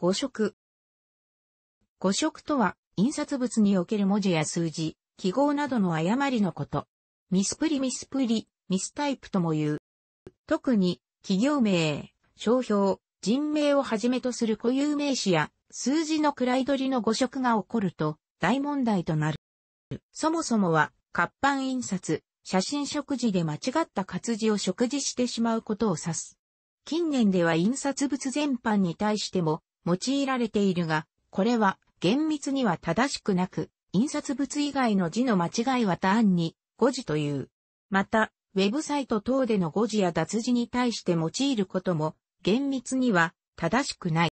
誤色。誤色とは、印刷物における文字や数字、記号などの誤りのこと。ミスプリミスプリ、ミスタイプとも言う。特に、企業名、商標、人名をはじめとする固有名詞や、数字の位取りの誤色が起こると、大問題となる。そもそもは、活版印刷、写真食事で間違った活字を食事してしまうことを指す。近年では印刷物全般に対しても、用いられているが、これは厳密には正しくなく、印刷物以外の字の間違いは単に誤字という。また、ウェブサイト等での誤字や脱字に対して用いることも厳密には正しくない。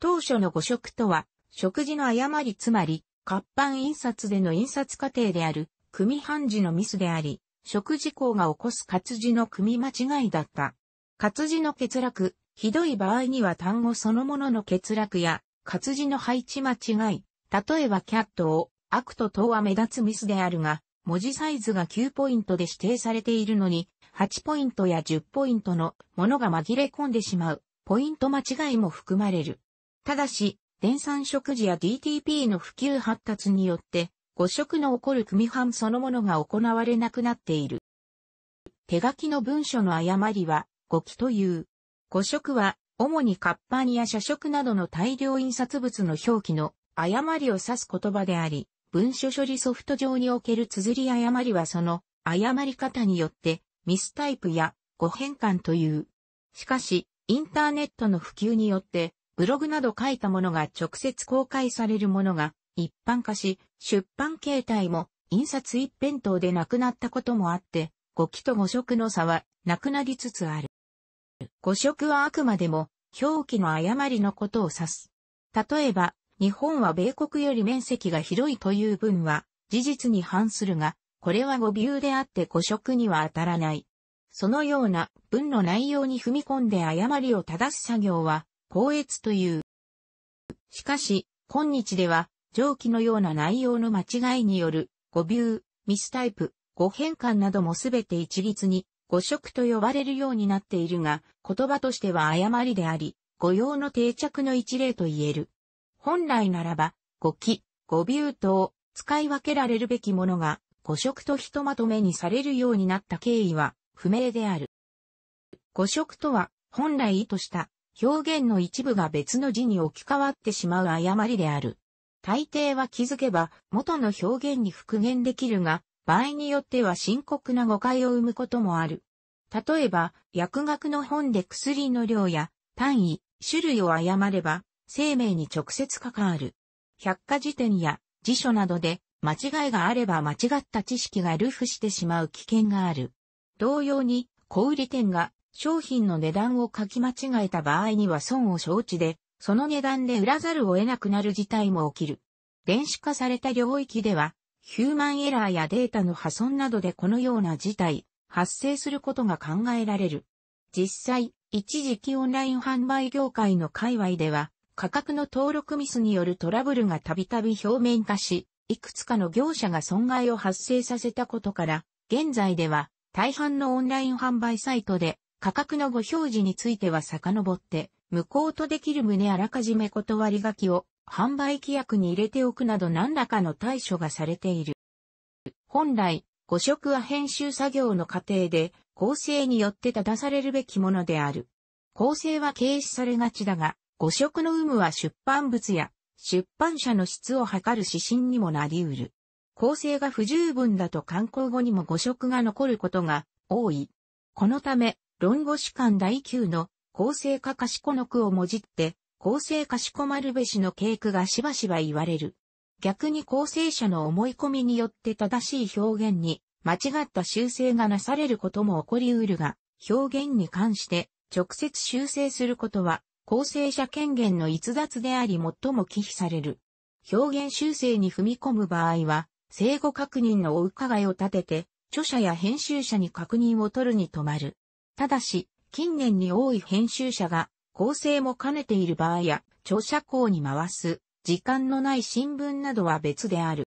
当初の誤植とは、食事の誤りつまり、活版印刷での印刷過程である、組判字のミスであり、食事項が起こす活字の組間違いだった。活字の欠落、ひどい場合には単語そのものの欠落や活字の配置間違い、例えばキャットを、アクト等は目立つミスであるが、文字サイズが9ポイントで指定されているのに、8ポイントや10ポイントのものが紛れ込んでしまう、ポイント間違いも含まれる。ただし、電算食事や DTP の普及発達によって、誤色の起こる組版そのものが行われなくなっている。手書きの文書の誤りは、語記という。誤色は、主に活版や社食などの大量印刷物の表記の誤りを指す言葉であり、文書処理ソフト上における綴り誤りはその誤り方によってミスタイプや誤変換という。しかし、インターネットの普及によって、ブログなど書いたものが直接公開されるものが一般化し、出版形態も印刷一辺倒でなくなったこともあって、5期と5色の差はなくなりつつある。誤植はあくまでも表記の誤りのことを指す。例えば、日本は米国より面積が広いという文は事実に反するが、これは語謬であって誤植には当たらない。そのような文の内容に踏み込んで誤りを正す作業は、公越という。しかし、今日では、上記のような内容の間違いによる、誤謬、ミスタイプ、誤変換などもすべて一律に語色と呼ばれるようになっているが、言葉としては誤りであり、語用の定着の一例と言える。本来ならば、語気、語尾等、使い分けられるべきものが、語色とひとまとめにされるようになった経緯は、不明である。語色とは、本来意図した表現の一部が別の字に置き換わってしまう誤りである。大抵は気づけば元の表現に復元できるが、場合によっては深刻な誤解を生むこともある。例えば、薬学の本で薬の量や単位、種類を誤れば、生命に直接関わる。百科事典や辞書などで間違いがあれば間違った知識が流布してしまう危険がある。同様に、小売店が商品の値段を書き間違えた場合には損を承知で、その値段で売らざるを得なくなる事態も起きる。電子化された領域では、ヒューマンエラーやデータの破損などでこのような事態、発生することが考えられる。実際、一時期オンライン販売業界の界隈では、価格の登録ミスによるトラブルがたびたび表面化し、いくつかの業者が損害を発生させたことから、現在では大半のオンライン販売サイトで価格のご表示については遡って、無効とできる旨あらかじめ断り書きを販売規約に入れておくなど何らかの対処がされている。本来、誤植は編集作業の過程で、構成によって正されるべきものである。構成は軽視されがちだが、誤植の有無は出版物や出版社の質を測る指針にもなり得る。構成が不十分だと刊行後にも誤植が残ることが多い。このため、論語史観第9の構成化賢の句をもじって、構成かしこまるべしの傾向がしばしば言われる。逆に構成者の思い込みによって正しい表現に間違った修正がなされることも起こりうるが、表現に関して直接修正することは構成者権限の逸脱であり最も忌避される。表現修正に踏み込む場合は、正誤確認のお伺いを立てて、著者や編集者に確認を取るに止まる。ただし、近年に多い編集者が構成も兼ねている場合や、著者校に回す、時間のない新聞などは別である。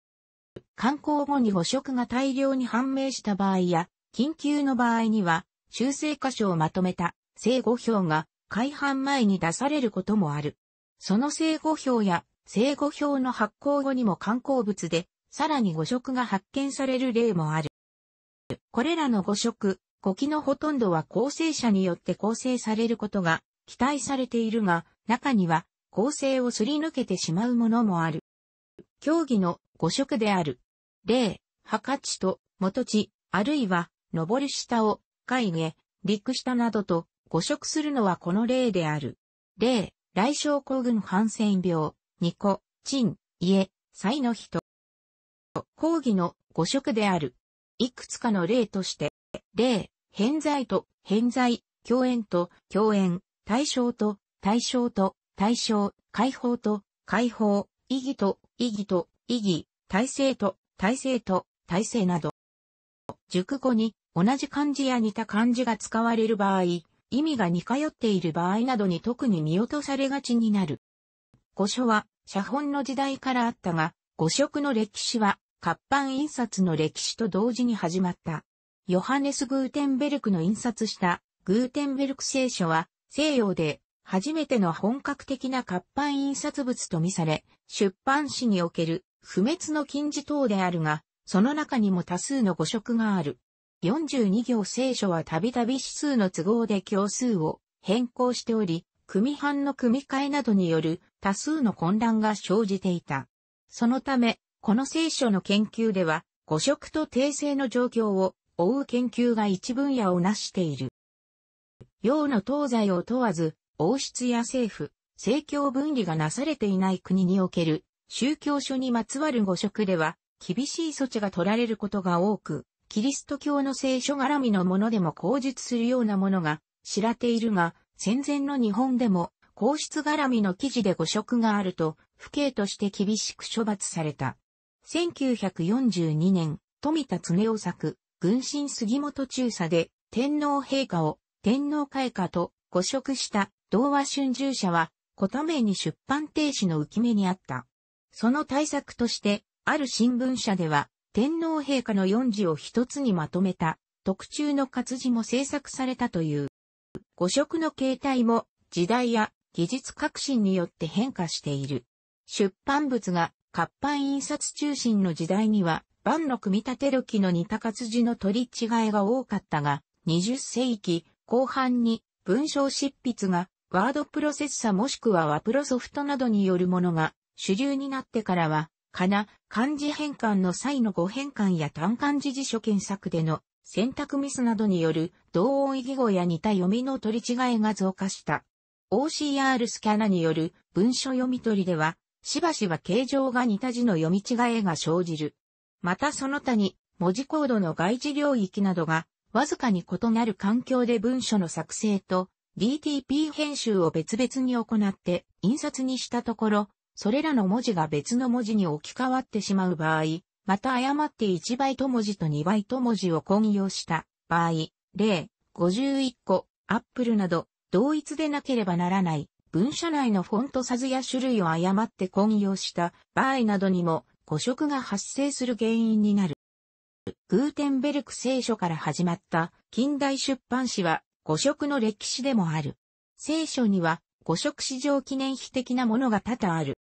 刊行後に誤食が大量に判明した場合や、緊急の場合には、修正箇所をまとめた、正誤表が、改版前に出されることもある。その正誤表や、正誤表の発行後にも刊行物で、さらに誤色が発見される例もある。これらの誤色、語記のほとんどは構成者によって構成されることが期待されているが、中には構成をすり抜けてしまうものもある。競技の五色である。例、墓地と元地、あるいは、上り下を、海下、陸下などと五色するのはこの例である。例、来症候群感染病、ニコ、チン、家、才の人。講義の五色である。いくつかの例として、例、偏在と偏在、共演と共演、対象と、対象と、対象、解放と、解放、意義と、意義と、意義、体制と、体制と、体制など。熟語に同じ漢字や似た漢字が使われる場合、意味が似通っている場合などに特に見落とされがちになる。語書は写本の時代からあったが、語色の歴史は活版印刷の歴史と同時に始まった。ヨハネス・グーテンベルクの印刷したグーテンベルク聖書は西洋で初めての本格的な活版印刷物と見され、出版史における不滅の金字塔であるが、その中にも多数の誤色がある。42行聖書はたびたび指数の都合で行数を変更しており、組版の組み替えなどによる多数の混乱が生じていた。そのため、この聖書の研究では、誤色と訂正の状況を追う研究が一分野を成している。洋の東西を問わず、王室や政府、政教分離がなされていない国における宗教書にまつわる誤植では厳しい措置が取られることが多く、キリスト教の聖書絡みのものでも口述するようなものが知られているが、戦前の日本でも皇室絡みの記事で誤植があると、府警として厳しく処罰された。1942年、富田恒夫作、軍神杉本中佐で天皇陛下を天皇開化と誤植した童話春秋社は、こために出版停止の浮き目にあった。その対策として、ある新聞社では、天皇陛下の四字を一つにまとめた、特注の活字も制作されたという。誤色の形態も、時代や技術革新によって変化している。出版物が活版印刷中心の時代には、万の組み立てるの似た活字の取り違えが多かったが、20世紀、後半に文章執筆がワードプロセッサもしくはワプロソフトなどによるものが主流になってからは、かな、漢字変換の際の語変換や単漢字辞書検索での選択ミスなどによる同音異義語や似た読みの取り違えが増加した。OCR スキャナによる文書読み取りでは、しばしば形状が似た字の読み違えが生じる。またその他に文字コードの外字領域などがわずかに異なる環境で文書の作成と DTP 編集を別々に行って印刷にしたところ、それらの文字が別の文字に置き換わってしまう場合、また誤って1イト文字と2イト文字を混用した場合、例51個、アップルなど同一でなければならない文書内のフォントサズや種類を誤って混用した場合などにも誤植が発生する原因になる。グーテンベルク聖書から始まった近代出版史は五色の歴史でもある。聖書には五色史上記念碑的なものが多々ある。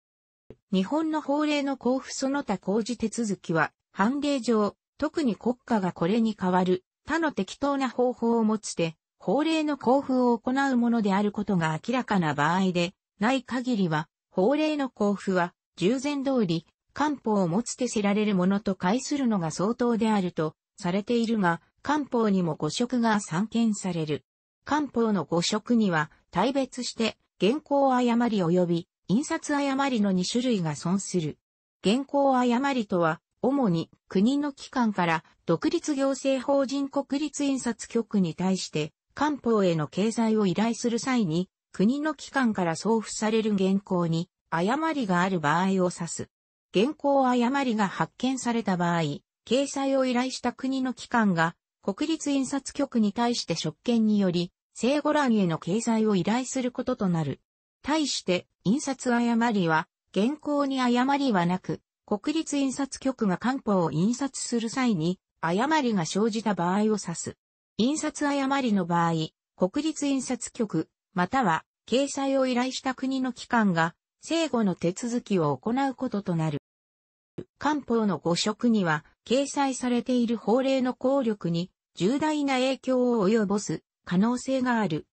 日本の法令の交付その他工事手続きは、判例上、特に国家がこれに代わる他の適当な方法を持つて、法令の交付を行うものであることが明らかな場合で、ない限りは、法令の交付は、従前通り、漢方を持つてせられるものと解するのが相当であるとされているが、漢方にも五色が散見される。漢方の五色には、大別して、原稿誤り及び、印刷誤りの2種類が存する。原稿誤りとは、主に国の機関から独立行政法人国立印刷局に対して官報への経済を依頼する際に国の機関から送付される原稿に誤りがある場合を指す。原稿誤りが発見された場合、掲載を依頼した国の機関が、国立印刷局に対して職権により、正誤欄への掲載を依頼することとなる。対して、印刷誤りは、原稿に誤りはなく、国立印刷局が官報を印刷する際に、誤りが生じた場合を指す。印刷誤りの場合、国立印刷局、または、掲載を依頼した国の機関が、正誤の手続きを行うこととなる。官報の誤職には、掲載されている法令の効力に重大な影響を及ぼす可能性がある。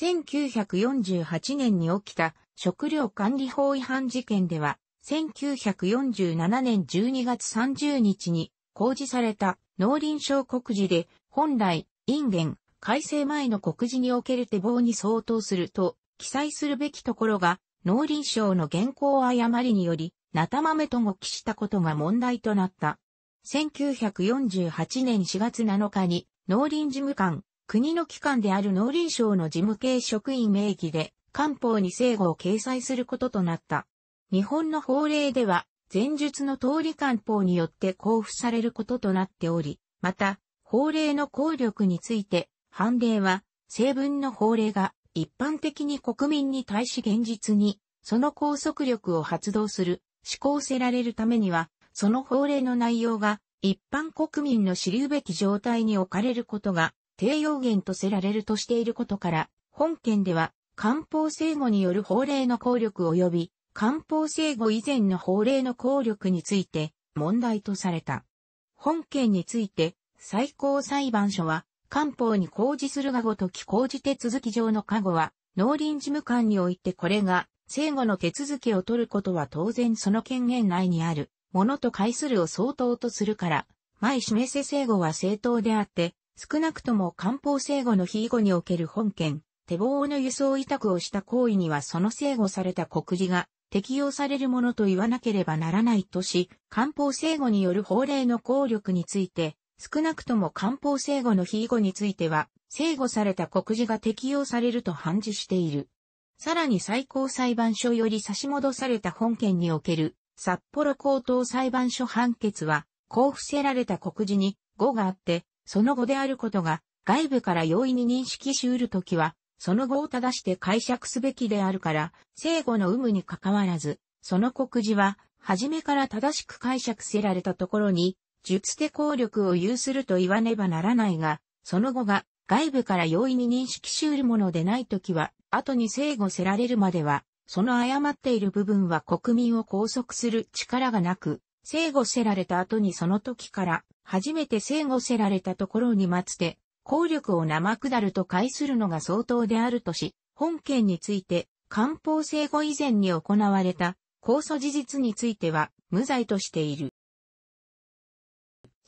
1948年に起きた食料管理法違反事件では、1947年12月30日に公示された農林省告示で、本来、インゲン、改正前の告示における手棒に相当すると記載するべきところが、農林省の現行誤りにより、ナタマメとも、記したことが問題となった。1948年4月7日に農林事務官、国の機関である農林省の事務系職員名義で、官報に正語を掲載することとなった。日本の法令では、前述の通り官報によって交付されることとなっており、また、法令の効力について、判例は、成文の法令が一般的に国民に対し現実に、その拘束力を発動する施行せられるためには、その法令の内容が一般国民の知るべき状態に置かれることが低要件とせられるとしていることから、本件では官報制後による法令の効力及び官報制後以前の法令の効力について問題とされた。本件について最高裁判所は官報に公示するがごとき公示手続き上の加護は農林事務官においてこれが生後の手続きを取ることは当然その権限内にあるものと解するを相当とするから、前示せ生後は正当であって、少なくとも漢方生後の非後における本件、手棒の輸送委託をした行為にはその生後された告示が適用されるものと言わなければならないとし、漢方生後による法令の効力について、少なくとも漢方生後の非後については、生後された告示が適用されると判事している。さらに最高裁判所より差し戻された本件における札幌高等裁判所判決は、交付せられた告示に5があって、その後であることが外部から容易に認識しうるときは、その後を正して解釈すべきであるから、正誤の有無にかかわらず、その告示は、初めから正しく解釈せられたところに、術手効力を有すると言わねばならないが、その後が外部から容易に認識しうるものでないときは、後に生後せられるまでは、その誤っている部分は国民を拘束する力がなく、生後せられた後にその時から、初めて生後せられたところに待つて、効力を生下ると解するのが相当であるとし、本件について、官報生後以前に行われた、控訴事実については、無罪としている。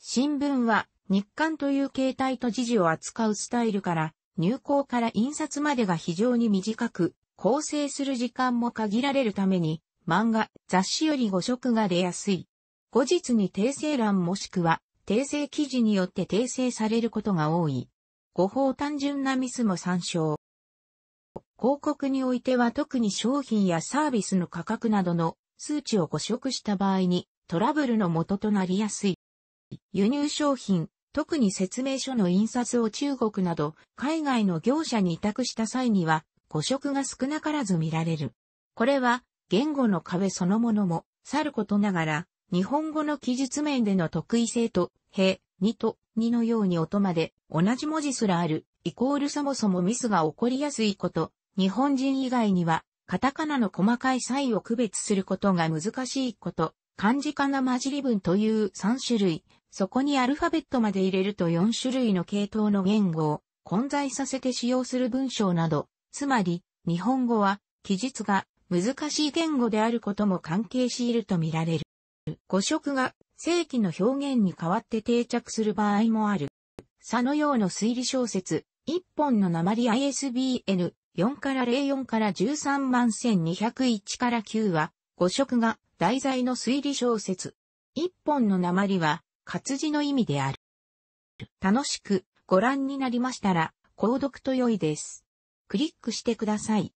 新聞は、日刊という形態と時事を扱うスタイルから、入稿から印刷までが非常に短く、構成する時間も限られるために、漫画、雑誌より誤色が出やすい。後日に訂正欄もしくは、訂正記事によって訂正されることが多い。誤報単純なミスも参照。広告においては特に商品やサービスの価格などの数値を誤植した場合にトラブルの元となりやすい。輸入商品、特に説明書の印刷を中国など海外の業者に委託した際には誤色が少なからず見られる。これは言語の壁そのものもさることながら日本語の記述面での特異性とへ、にと、にのように音まで同じ文字すらある、イコールそもそもミスが起こりやすいこと、日本人以外にはカタカナの細かい差異を区別することが難しいこと、漢字化な混じり文という3種類、そこにアルファベットまで入れると4種類の系統の言語を混在させて使用する文章など、つまり、日本語は、記述が難しい言語であることも関係しいるとみられる。語色が正規の表現に代わって定着する場合もある。佐野うの推理小説、一本の鉛 ISBN4 から04から13万1201から9は、語色が題材の推理小説。一本の鉛は、活字の意味である。楽しくご覧になりましたら、購読と良いです。クリックしてください。